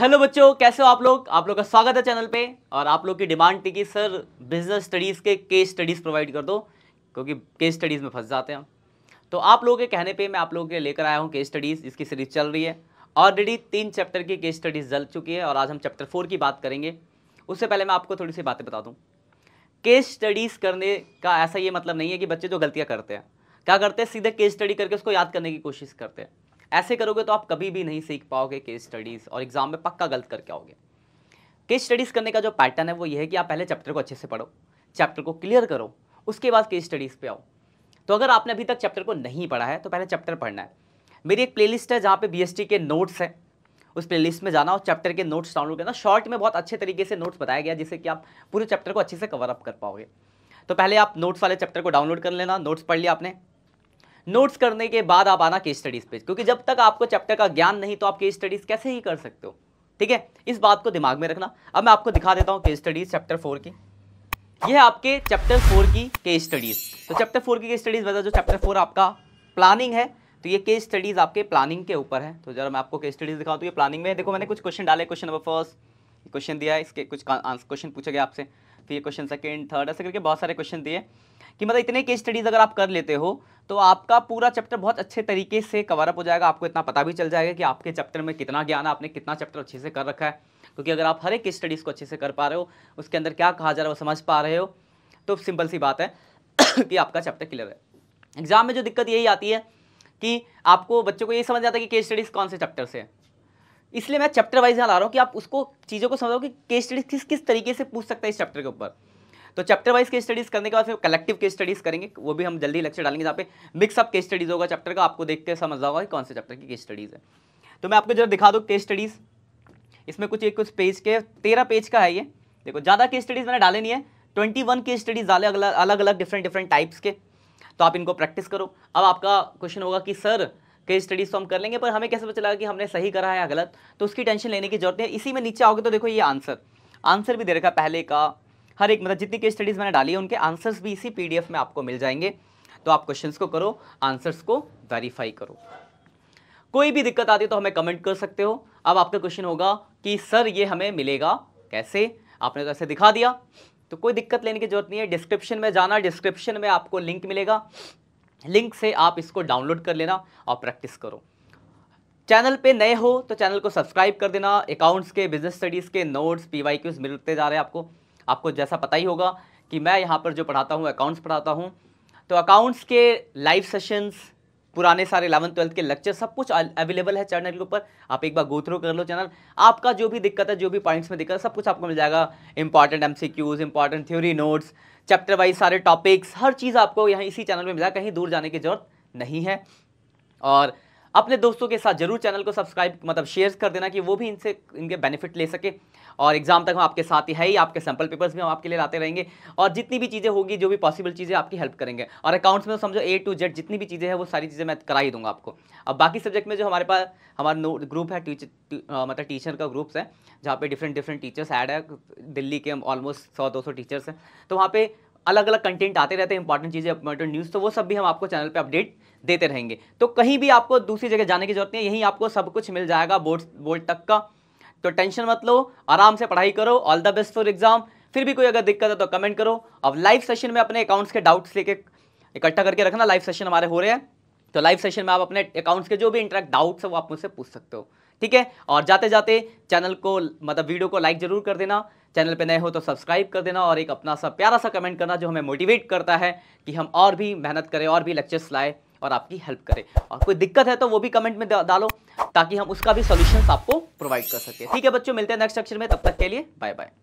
hello बच्चों कैसे हो आप लोग आप लोग का स्वागत है चैनल पे और आप लोग की डिमांड थी कि सर बिजनेस स्टडीज़ के केस स्टडीज़ प्रोवाइड कर दो क्योंकि केस स्टडीज़ में फंस जाते हैं तो आप लोगों के कहने पे मैं आप लोगों के लेकर आया हूँ केस स्टडीज़ इसकी सीरीज़ चल रही है ऑलरेडी तीन चैप्टर की केस स्टडीज़ जल चुकी है और आज हम चैप्टर फोर की बात करेंगे उससे पहले मैं आपको थोड़ी सी बातें बता दूँ केस स्टडीज़ करने का ऐसा ये मतलब नहीं है कि बच्चे जो गलतियाँ करते हैं क्या करते हैं सीधे केस स्टडी करके उसको याद करने की कोशिश करते हैं ऐसे करोगे तो आप कभी भी नहीं सीख पाओगे केस स्टडीज़ और एग्ज़ाम में पक्का गलत करके आओगे केस स्टडीज़ करने का जो पैटर्न है वो ये है कि आप पहले चैप्टर को अच्छे से पढ़ो चैप्टर को क्लियर करो उसके बाद केस स्टडीज़ पे आओ तो अगर आपने अभी तक चैप्टर को नहीं पढ़ा है तो पहले चैप्टर पढ़ना है मेरी एक प्लेलिस्ट है जहाँ पे बीएसटी के नोट्स हैं उस प्लेलिस्ट में जाना और चैप्टर के नोट्स डाउनलोड करना शॉर्ट में बहुत अच्छे तरीके से नोट्स बताया गया जिससे कि आप पूरे चैप्टर को अच्छे से कवर अप कर पाओगे तो पहले आप नोट्स वाले चैप्टर को डाउनलोड कर लेना नोट्स पढ़ लिया आपने नोट्स करने के बाद आप आना केस स्टडीज़ पे क्योंकि जब तक आपको चैप्टर का ज्ञान नहीं तो आप केस स्टडीज़ कैसे ही कर सकते हो ठीक है इस बात को दिमाग में रखना अब मैं आपको दिखा देता हूँ केस स्टडीज़ चैप्टर फोर की यह है आपके चैप्टर फोर की केस स्टडीज़ तो चैप्टर फोर की केस स्टडीज़ मतलब जो चैप्टर फोर आपका प्लानिंग है तो ये केस स्टडीज़ आपके प्लानिंग के ऊपर है तो जरा मैं आपको केस स्टडीज़ दिखाऊँ तो ये प्लानिंग में देखो मैंने कुछ क्वेश्चन डाले क्वेश्चन नंबर फर्स्ट क्वेश्चन दिया है इसके कुछ क्वेश्चन पूछे गया आपसे फिर क्वेश्चन सेकेंड थर्ड ऐसे करके बहुत सारे क्वेश्चन दिए कि मतलब इतने केस स्टडीज़ अगर आप कर लेते हो तो आपका पूरा चैप्टर बहुत अच्छे तरीके से कवर अप हो जाएगा आपको इतना पता भी चल जाएगा कि आपके चैप्टर में कितना ज्ञान है आपने कितना चैप्टर अच्छे से कर रखा है क्योंकि अगर आप हर एक केस स्टडीज़ को अच्छे से कर पा रहे हो उसके अंदर क्या कहा जा रहा है वो समझ पा रहे हो तो सिंपल सी बात है कि आपका चैप्टर क्लियर है एग्जाम में जो दिक्कत यही आती है कि आपको बच्चों को ये समझ आता है कि केस स्टडीज़ कौन से चैप्टर से है इसलिए मैं चैप्टर वाइज यहाँ ला रहा हूँ कि आप उसको चीज़ों को समझो कि केस स्टडीज़ किस किस तरीके से पूछ सकता है इस चैप्टर के ऊपर तो चैप्टर वाइज केस स्टडीज़ करने के बाद फिर कलेक्टिव केस स्टडीज़ करेंगे वो भी हम जल्दी लेक्चर डालेंगे जहाँ पे मिक्सअप केस स्टडीज़ होगा चैप्टर का आपको देख के समझ होगा कि कौन से चैप्टर की केस स्टडीज़ है तो मैं आपको जरा दिखा दूँ केस स्टडीज़ इसमें कुछ एक कुछ पेज के तेरह पेज का है ये देखो ज़्यादा केस स्टडीज़ मैंने डाले नहीं है ट्वेंटी वन केस स्टडीज़ डाले अलग अलग डिफरेंट डिफरेंट टाइप्स के तो आप इनको प्रैक्टिस करो अब आपका क्वेश्चन होगा कि सर केस स्टडीज़ तो हम कर लेंगे पर हमें कैसे पता चला कि हमने सही करा है या गलत तो उसकी टेंशन लेने की जरूरत नहीं है इसी में नीचे आओगे तो देखो ये आंसर आंसर भी दे रखा पहले का हर एक मतलब जितनी केस स्टडीज़ मैंने डाली है उनके आंसर्स भी इसी पी में आपको मिल जाएंगे तो आप क्वेश्चन को करो आंसर्स को वेरीफाई करो कोई भी दिक्कत आती है तो हमें कमेंट कर सकते हो अब आपका क्वेश्चन होगा कि सर ये हमें मिलेगा कैसे आपने तो ऐसे दिखा दिया तो कोई दिक्कत लेने की जरूरत नहीं है डिस्क्रिप्शन में जाना डिस्क्रिप्शन में आपको लिंक मिलेगा लिंक से आप इसको डाउनलोड कर लेना और प्रैक्टिस करो चैनल पे नए हो तो चैनल को सब्सक्राइब कर देना अकाउंट्स के बिजनेस स्टडीज़ के नोट्स पी वाई क्यूज मिलते जा रहे हैं आपको आपको जैसा पता ही होगा कि मैं यहाँ पर जो पढ़ाता हूँ अकाउंट्स पढ़ाता हूँ तो अकाउंट्स के लाइव सेशंस पुराने सारे इलेवन ट्वेल्थ के लेक्चर सब कुछ अवेलेबल है चैनल के ऊपर आप एक बार गो थ्रू कर लो चैनल आपका जो भी दिक्कत है जो भी पॉइंट्स में दिक्कत है सब कुछ आपको मिल जाएगा important M C Qs important theory notes chapter wise सारे टॉपिक्स हर चीज़ आपको यहाँ इसी चैनल में मिला कहीं दूर जाने की जरूरत नहीं है और अपने दोस्तों के साथ जरूर चैनल को सब्सक्राइब मतलब शेयर कर देना कि वो भी इनसे इनके बेनिफिट ले सके और एग्जाम तक हम आपके साथ ही है ही आपके सैम्पल पेपर्स भी हम आपके लिए लाते रहेंगे और जितनी भी चीज़ें होगी जो भी पॉसिबल चीज़ें आपकी हेल्प करेंगे और अकाउंट्स में समझो ए टू जेड जितनी भी चीज़ें हैं वो सारी चीज़ें मैं करा ही दूंगा आपको अब बाकी सब्जेक्ट में जो हमारे पास हमारा ग्रुप है टीचर मतलब टीचर का ग्रुप्स है जहाँ पे डिफरेंट डिफरेंट टीचर्स ऐड है दिल्ली के ऑलमोस्ट सौ दो सौ टीचर्स हैं तो वहाँ पर अलग अलग कंटेंट आते रहते हैं इंपॉर्टेंट चीज़ें इंपॉर्टेंट न्यूज़ तो वो सब भी हम आपको चैनल पर अपडेट देते रहेंगे तो कहीं भी आपको दूसरी जगह जाने की जरूरत नहीं है यहीं आपको सब कुछ मिल जाएगा बोर्ड बोर्ड तक का तो टेंशन मत लो आराम से पढ़ाई करो all the best for exam फिर भी कोई अगर दिक्कत है तो कमेंट करो अब लाइव सेशन में अपने अकाउंट्स के डाउट्स लेके इकट्ठा करके रखना लाइव सेशन हमारे हो रहे हैं तो लाइव सेशन में आप अपने अकाउंट्स के जो भी इंटरेक्ट डाउट्स है वो आप मुझसे पूछ सकते हो ठीक है और जाते जाते चैनल को मतलब वीडियो को लाइक जरूर कर देना चैनल पे नए हो तो सब्सक्राइब कर देना और एक अपना सा प्यारा सा कमेंट करना जो हमें मोटिवेट करता है कि हम और भी मेहनत करें और भी लेक्चर्स लाए और आपकी हेल्प करें और कोई दिक्कत है तो वो भी कमेंट में डालो ताकि हम उसका भी सोल्यूशन आपको प्रोवाइड कर सकें ठीक है बच्चों मिलते हैं नेक्स्ट लेक्चर में तब तक के लिए बाय बाय